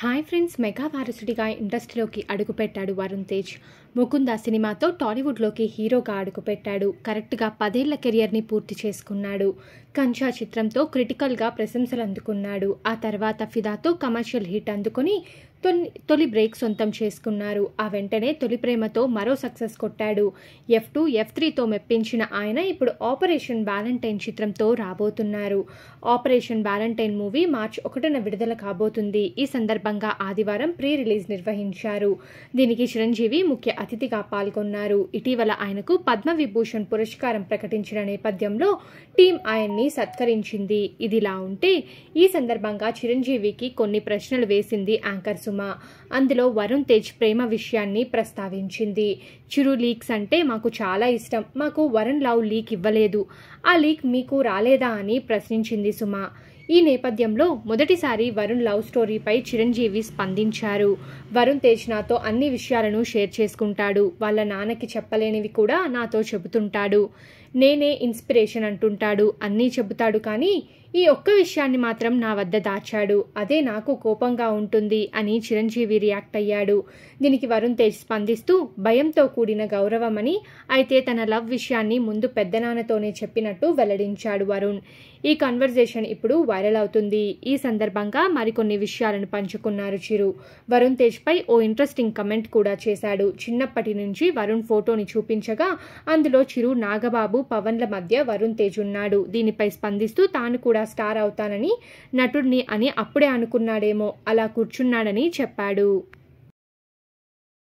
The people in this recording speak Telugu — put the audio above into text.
హాయ్ ఫ్రెండ్స్ మెగా వారసుడిగా ఇండస్ట్రీలోకి అడుగుపెట్టాడు వరుణ్ తేజ్ ముకుంద సినిమాతో టాలీవుడ్లోకి హీరోగా అడుగుపెట్టాడు కరెక్ట్గా పదేళ్ల కెరియర్ని పూర్తి చేసుకున్నాడు కంచా చిత్రంతో క్రిటికల్గా ప్రశంసలు అందుకున్నాడు ఆ తర్వాత ఫిదాతో కమర్షియల్ హిట్ అందుకొని తొలి తొలి బ్రేక్ సొంతం చేసుకున్నారు ఆ వెంటనే తొలి ప్రేమతో మరో సక్సెస్ కొట్టాడు ఎఫ్ టూ ఎఫ్ త్రీతో మెప్పించిన ఆయన ఇప్పుడు ఆపరేషన్ వ్యాలంటైన్ చిత్రంతో రాబోతున్నారు ఆపరేషన్ వ్యాలంటైన్ మూవీ మార్చ్ ఒకటిన విడుదల కాబోతుంది ఈ సందర్భంగా ఆదివారం ప్రీ రిలీజ్ నిర్వహించారు దీనికి చిరంజీవి ముఖ్య అతిథిగా పాల్గొన్నారు ఇటీవల ఆయనకు పద్మవిభూషణ్ పురస్కారం ప్రకటించిన నేపథ్యంలో టీం ఆయన్ని సత్కరించింది ఇదిలా ఉంటే ఈ సందర్భంగా చిరంజీవికి కొన్ని ప్రశ్నలు వేసింది యాంకర్స్ కుసుమ అందులో వరుణ్ తేజ్ ప్రేమ విషయాన్ని ప్రస్తావించింది చిరు లీక్స్ అంటే మాకు చాలా ఇష్టం మాకు వరుణ్ లవ్ లీక్ ఇవ్వలేదు ఆ లీక్ మీకు రాలేదా అని ప్రశ్నించింది సుమ ఈ నేపథ్యంలో మొదటిసారి వరుణ్ లవ్ స్టోరీపై చిరంజీవి స్పందించారు వరుణ్ తేజ్ నాతో అన్ని విషయాలను షేర్ చేసుకుంటాడు వాళ్ళ నాన్నకి చెప్పలేనివి కూడా నాతో చెబుతుంటాడు నేనే ఇన్స్పిరేషన్ అంటుంటాడు అన్నీ చెబుతాడు కానీ ఈ ఒక్క విషయాన్ని మాత్రం నా వద్ద దాచాడు అదే నాకు కోపంగా ఉంటుంది అని చిరంజీవి రియాక్ట్ అయ్యాడు దీనికి వరుణ్ తేజ్ స్పందిస్తూ భయంతో కూడిన గౌరవమని అయితే తన లవ్ విషయాన్ని ముందు పెద్దనాన్నతోనే చెప్పినట్టు వెల్లడించాడు వరుణ్ ఈ కన్వర్జేషన్ ఇప్పుడు వైరల్ అవుతుంది ఈ సందర్భంగా మరికొన్ని విషయాలను పంచుకున్నారు చిరు వరుణ్ తేజ్పై ఓ ఇంట్రెస్టింగ్ కమెంట్ కూడా చేశాడు చిన్నప్పటి నుంచి వరుణ్ ఫోటోని చూపించగా అందులో చిరు నాగబాబు బాబు పవన్ల మధ్య వరుణ్ తేజ్ ఉన్నాడు దీనిపై స్పందిస్తూ తాను కూడా స్టార్ అవుతానని నటుడిని అని అప్పుడే అనుకున్నాడేమో అలా కూర్చున్నాడని చెప్పాడు